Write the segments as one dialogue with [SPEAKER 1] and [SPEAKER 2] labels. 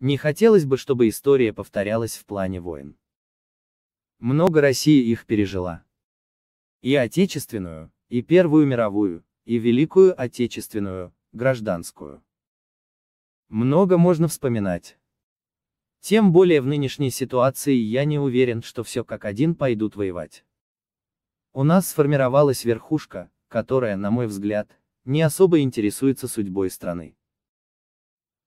[SPEAKER 1] Не хотелось бы, чтобы история повторялась в плане войн. Много России их пережила. И Отечественную, и Первую мировую, и Великую Отечественную, гражданскую. Много можно вспоминать. Тем более в нынешней ситуации я не уверен, что все как один пойдут воевать. У нас сформировалась верхушка, которая, на мой взгляд, не особо интересуется судьбой страны.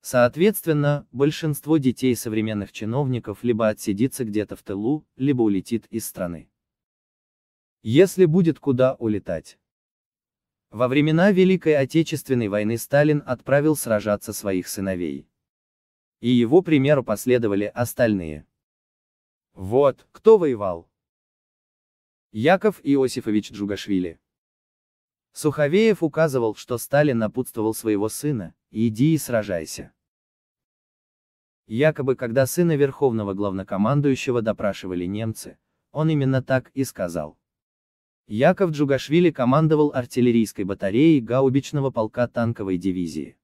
[SPEAKER 1] Соответственно, большинство детей современных чиновников либо отсидится где-то в тылу, либо улетит из страны. Если будет куда улетать. Во времена Великой Отечественной войны Сталин отправил сражаться своих сыновей. И его примеру последовали остальные. Вот, кто воевал. Яков Иосифович Джугашвили Суховеев указывал, что Сталин напутствовал своего сына, иди и сражайся. Якобы, когда сына верховного главнокомандующего допрашивали немцы, он именно так и сказал. Яков Джугашвили командовал артиллерийской батареей гаубичного полка танковой дивизии.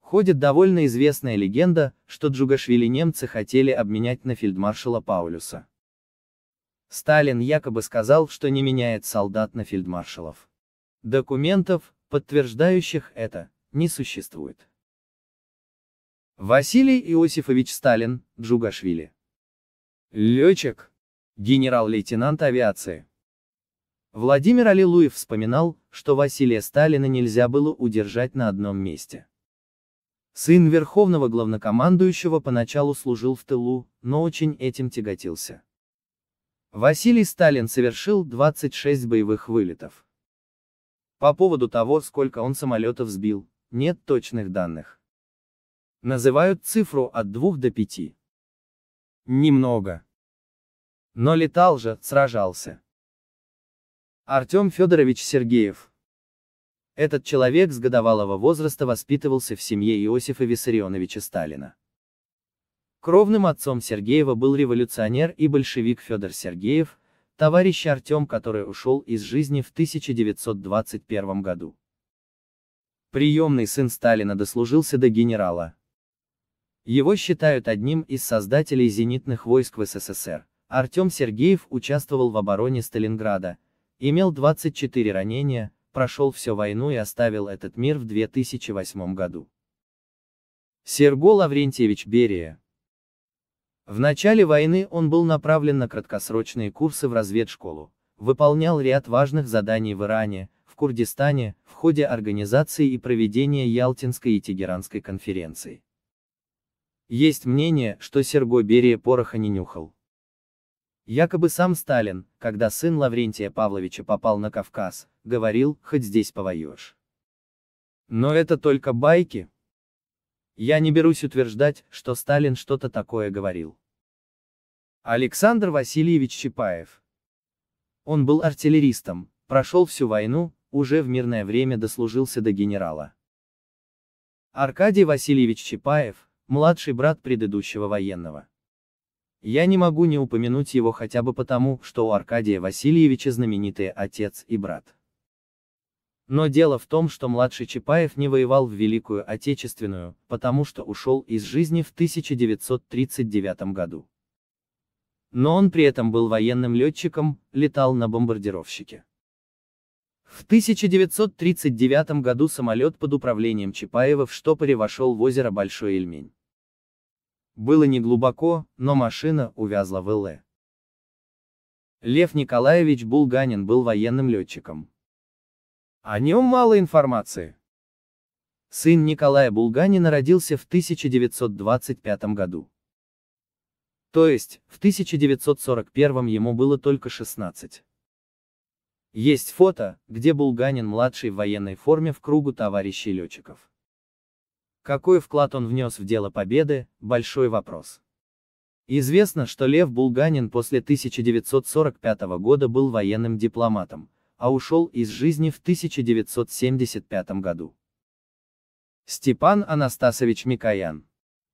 [SPEAKER 1] Ходит довольно известная легенда, что Джугашвили немцы хотели обменять на фельдмаршала Паулюса. Сталин якобы сказал, что не меняет солдат на фельдмаршалов. Документов, подтверждающих это, не существует. Василий Иосифович Сталин, Джугашвили. Летчик. Генерал-лейтенант авиации. Владимир Аллилуев вспоминал, что Василия Сталина нельзя было удержать на одном месте. Сын верховного главнокомандующего поначалу служил в тылу, но очень этим тяготился. Василий Сталин совершил 26 боевых вылетов. По поводу того, сколько он самолетов сбил, нет точных данных. Называют цифру от 2 до 5. Немного. Но летал же, сражался. Артем Федорович Сергеев. Этот человек с годовалого возраста воспитывался в семье Иосифа Виссарионовича Сталина. Кровным отцом Сергеева был революционер и большевик Федор Сергеев, товарищ Артем, который ушел из жизни в 1921 году. Приемный сын Сталина дослужился до генерала. Его считают одним из создателей зенитных войск в СССР. Артем Сергеев участвовал в обороне Сталинграда, имел 24 ранения, прошел всю войну и оставил этот мир в 2008 году. Серго Лаврентьевич Берия в начале войны он был направлен на краткосрочные курсы в разведшколу, выполнял ряд важных заданий в Иране, в Курдистане, в ходе организации и проведения Ялтинской и Тегеранской конференций. Есть мнение, что Серго Берия пороха не нюхал. Якобы сам Сталин, когда сын Лаврентия Павловича попал на Кавказ, говорил, хоть здесь повоешь. Но это только байки, я не берусь утверждать, что Сталин что-то такое говорил. Александр Васильевич Чапаев. Он был артиллеристом, прошел всю войну, уже в мирное время дослужился до генерала. Аркадий Васильевич Чапаев, младший брат предыдущего военного. Я не могу не упомянуть его хотя бы потому, что у Аркадия Васильевича знаменитые отец и брат. Но дело в том, что младший Чапаев не воевал в Великую Отечественную, потому что ушел из жизни в 1939 году. Но он при этом был военным летчиком, летал на бомбардировщике. В 1939 году самолет под управлением Чапаева в штопоре вошел в озеро Большой Ильмень. Было не глубоко, но машина увязла в Л. Лев Николаевич Булганин был военным летчиком. О нем мало информации. Сын Николая Булганина родился в 1925 году. То есть, в 1941 ему было только 16. Есть фото, где Булганин-младший в военной форме в кругу товарищей летчиков. Какой вклад он внес в дело победы, большой вопрос. Известно, что Лев Булганин после 1945 года был военным дипломатом, а ушел из жизни в 1975 году. Степан Анастасович Микоян.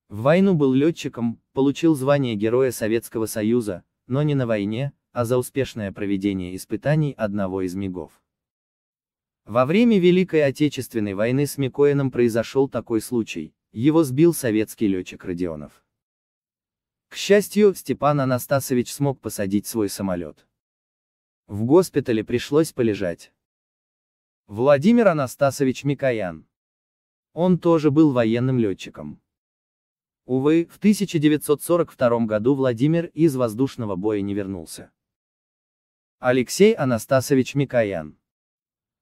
[SPEAKER 1] В войну был летчиком, получил звание Героя Советского Союза, но не на войне, а за успешное проведение испытаний одного из МИГов. Во время Великой Отечественной войны с Микоином произошел такой случай, его сбил советский летчик Родионов. К счастью, Степан Анастасович смог посадить свой самолет. В госпитале пришлось полежать. Владимир Анастасович Микоян. Он тоже был военным летчиком. Увы, в 1942 году Владимир из воздушного боя не вернулся. Алексей Анастасович Микоян.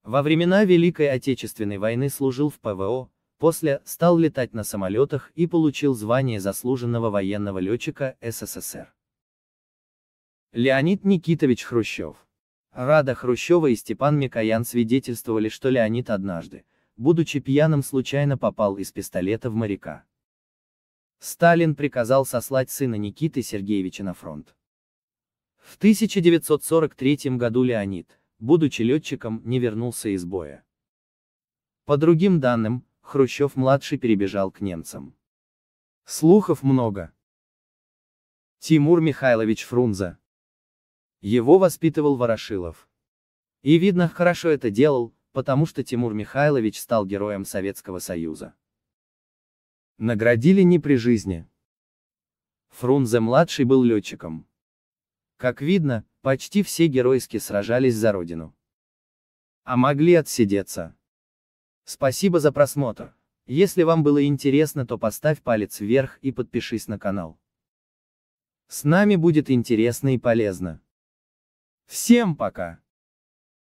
[SPEAKER 1] Во времена Великой Отечественной войны служил в ПВО, после стал летать на самолетах и получил звание заслуженного военного летчика СССР. Леонид Никитович Хрущев. Рада Хрущева и Степан Микоян свидетельствовали, что Леонид однажды, будучи пьяным, случайно попал из пистолета в моряка. Сталин приказал сослать сына Никиты Сергеевича на фронт. В 1943 году Леонид, будучи летчиком, не вернулся из боя. По другим данным, Хрущев-младший перебежал к немцам. Слухов много. Тимур Михайлович Фрунзе его воспитывал Ворошилов. И видно, хорошо это делал, потому что Тимур Михайлович стал героем Советского Союза. Наградили не при жизни. Фрунзе-младший был летчиком. Как видно, почти все геройски сражались за родину. А могли отсидеться. Спасибо за просмотр. Если вам было интересно, то поставь палец вверх и подпишись на канал. С нами будет интересно и полезно. Всем пока!